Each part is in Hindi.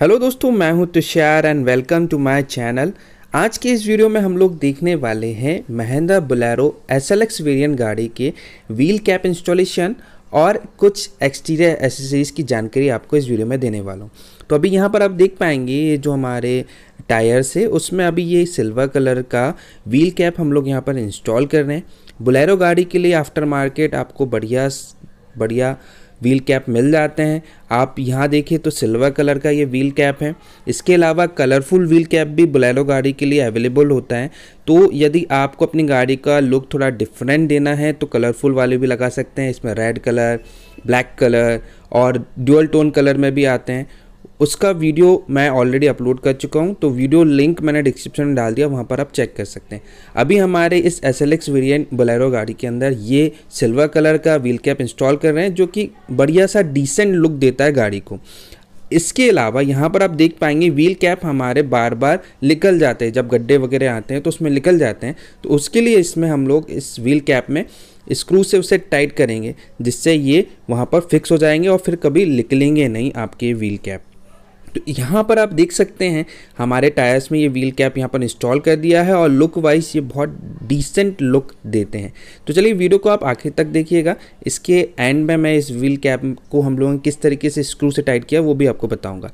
हेलो दोस्तों मैं हूं Tushar and welcome to my channel आज के इस वीडियो में हम लोग देखने वाले हैं Mahindra Bolero S L X variant गाड़ी के व्हील कैप इंस्टॉलेशन और कुछ एक्सटीरियर एसेसरीज़ की जानकारी आपको इस वीडियो में देने वाला हूं तो अभी यहाँ पर आप देख पाएंगे ये जो हमारे टायर्स है उसमें अभी ये सिल्वर कलर का व्हील कैप हम लोग यहाँ पर इंस्टॉल कर रहे हैं बुलेरो गाड़ी के लिए आफ्टर मार्केट आपको बढ़िया बढ़िया व्हील कैप मिल जाते हैं आप यहाँ देखिए तो सिल्वर कलर का ये व्हील कैप है इसके अलावा कलरफुल व्हील कैप भी बुलेरो गाड़ी के लिए अवेलेबल होता है तो यदि आपको अपनी गाड़ी का लुक थोड़ा डिफरेंट देना है तो कलरफुल वाले भी लगा सकते हैं इसमें रेड कलर ब्लैक कलर और ड्यूअल टोन कलर में भी आते हैं उसका वीडियो मैं ऑलरेडी अपलोड कर चुका हूँ तो वीडियो लिंक मैंने डिस्क्रिप्शन में डाल दिया वहाँ पर आप चेक कर सकते हैं अभी हमारे इस S L X variant Bolero गाड़ी के अंदर ये सिल्वर कलर का व्हील कैप इंस्टॉल कर रहे हैं जो कि बढ़िया सा डिसेंट लुक देता है गाड़ी को इसके अलावा यहाँ पर आप देख पाएंगे व्हील कैप हमारे बार बार निकल जाते हैं जब गड्ढे वगैरह आते हैं तो उसमें निकल जाते हैं तो उसके लिए इसमें हम लोग इस व्हील कैप में स्क्रू से उसे टाइट करेंगे जिससे ये वहाँ पर फिक्स हो जाएंगे और फिर कभी निकलेंगे नहीं आपके व्हील कैप तो यहाँ पर आप देख सकते हैं हमारे टायर्स में ये व्हील कैप यहाँ पर इंस्टॉल कर दिया है और लुक वाइज ये बहुत डिसेंट लुक देते हैं तो चलिए वीडियो को आप आखिर तक देखिएगा इसके एंड में मैं इस व्हील कैप को हम लोगों ने किस तरीके से स्क्रू से टाइट किया वो भी आपको बताऊँगा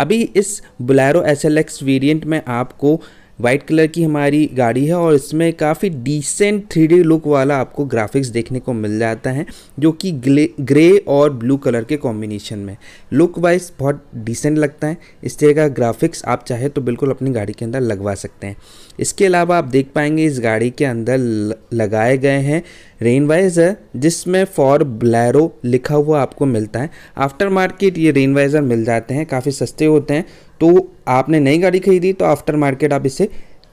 अभी इस बुलैरो एस वेरिएंट में आपको वाइट कलर की हमारी गाड़ी है और इसमें काफ़ी डिसेंट थ्री लुक वाला आपको ग्राफिक्स देखने को मिल जाता है जो कि ग्रे और ब्लू कलर के कॉम्बिनेशन में लुक वाइज बहुत डिसेंट लगता है इस तरह का ग्राफिक्स आप चाहे तो बिल्कुल अपनी गाड़ी के अंदर लगवा सकते हैं इसके अलावा आप देख पाएंगे इस गाड़ी के अंदर लगाए गए हैं रेन वाइज़र जिसमें फॉर ब्लैरो लिखा हुआ आपको मिलता है आफ्टर मार्केट ये रेन वाइज़र मिल जाते हैं काफ़ी सस्ते होते हैं तो आपने नई गाड़ी खरीदी तो आफ्टर मार्केट आप इसे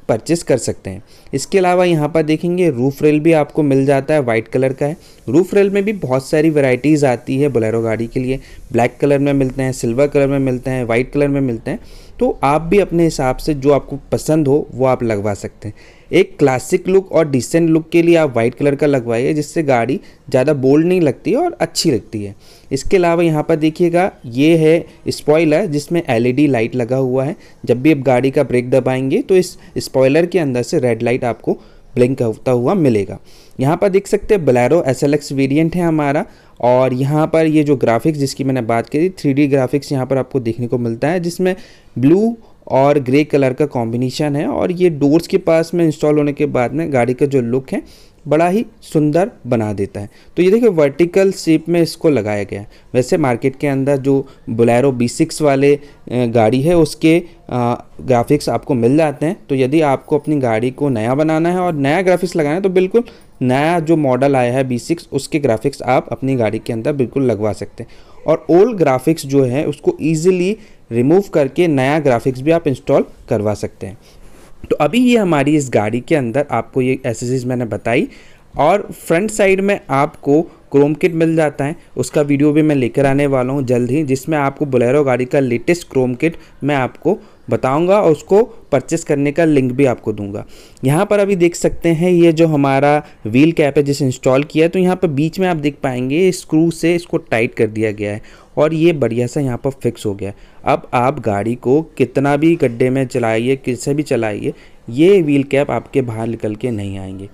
परचेस कर सकते हैं इसके अलावा यहाँ पर देखेंगे रूफ रेल भी आपको मिल जाता है वाइट कलर का है रूफ रेल में भी बहुत सारी वैरायटीज़ आती है बोलेरो गाड़ी के लिए ब्लैक कलर में मिलते हैं सिल्वर कलर में मिलते हैं वाइट कलर में मिलते हैं तो आप भी अपने हिसाब से जो आपको पसंद हो वो आप लगवा सकते हैं एक क्लासिक लुक और डिसेंट लुक के लिए आप वाइट कलर का लगवाइए जिससे गाड़ी ज़्यादा बोल्ड नहीं लगती और अच्छी लगती है इसके अलावा यहाँ पर देखिएगा ये है स्पॉयलर जिसमें एलईडी लाइट e लगा हुआ है जब भी आप गाड़ी का ब्रेक दबाएंगे तो इस स्पॉयलर के अंदर से रेड लाइट आपको ब्लिंक होता हुआ मिलेगा यहाँ पर देख सकते हैं Bolero S L X variant है हमारा और यहाँ पर ये जो ग्राफिक्स जिसकी मैंने बात करी थ्री डी ग्राफिक्स यहाँ पर आपको देखने को मिलता है जिसमें ब्लू और ग्रे कलर का कॉम्बिनेशन है और ये डोर्स के पास में इंस्टॉल होने के बाद में गाड़ी का जो लुक है बड़ा ही सुंदर बना देता है तो ये देखिए वर्टिकल शेप में इसको लगाया गया है वैसे मार्केट के अंदर जो बुलेरो B6 वाले गाड़ी है उसके ग्राफिक्स आपको मिल जाते हैं तो यदि आपको अपनी गाड़ी को नया बनाना है और नया ग्राफिक्स लगाना है तो बिल्कुल नया जो मॉडल आया है बी उसके ग्राफिक्स आप अपनी गाड़ी के अंदर बिल्कुल लगवा सकते हैं और ओल्ड ग्राफिक्स जो है उसको ईजिली रिमूव करके नया ग्राफिक्स भी आप इंस्टॉल करवा सकते हैं तो अभी ये हमारी इस गाड़ी के अंदर आपको ये एसेसरीज मैंने बताई और फ्रंट साइड में आपको क्रोम किट मिल जाता है उसका वीडियो भी मैं लेकर आने वाला हूँ जल्द ही जिसमें आपको बुलेरो गाड़ी का लेटेस्ट क्रोम किट मैं आपको बताऊंगा और उसको परचेस करने का लिंक भी आपको दूंगा यहाँ पर अभी देख सकते हैं ये जो हमारा व्हील कैप है जिसे इंस्टॉल किया है तो यहाँ पर बीच में आप देख पाएंगे स्क्रू से इसको टाइट कर दिया गया है और ये बढ़िया सा यहाँ पर फिक्स हो गया है अब आप गाड़ी को कितना भी गड्ढे में चलाइए किससे भी चलाइए ये व्हील कैप आपके बाहर निकल के नहीं आएंगे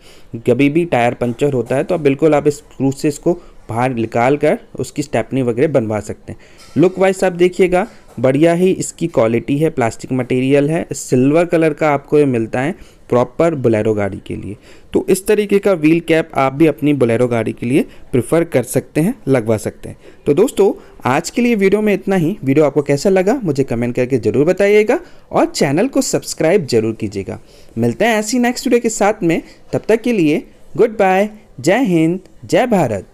कभी भी टायर पंचर होता है तो आप बिल्कुल आप स्क्रू से इसको बाहर निकाल कर उसकी स्टेपनी वगैरह बनवा सकते हैं लुक वाइज आप देखिएगा बढ़िया ही इसकी क्वालिटी है प्लास्टिक मटेरियल है सिल्वर कलर का आपको ये मिलता है प्रॉपर बुलेरो गाड़ी के लिए तो इस तरीके का व्हील कैप आप भी अपनी बुलेरो गाड़ी के लिए प्रिफर कर सकते हैं लगवा सकते हैं तो दोस्तों आज के लिए वीडियो में इतना ही वीडियो आपको कैसा लगा मुझे कमेंट करके ज़रूर बताइएगा और चैनल को सब्सक्राइब जरूर कीजिएगा मिलते हैं ऐसी नेक्स्ट वीडियो के साथ में तब तक के लिए गुड बाय जय हिंद जय भारत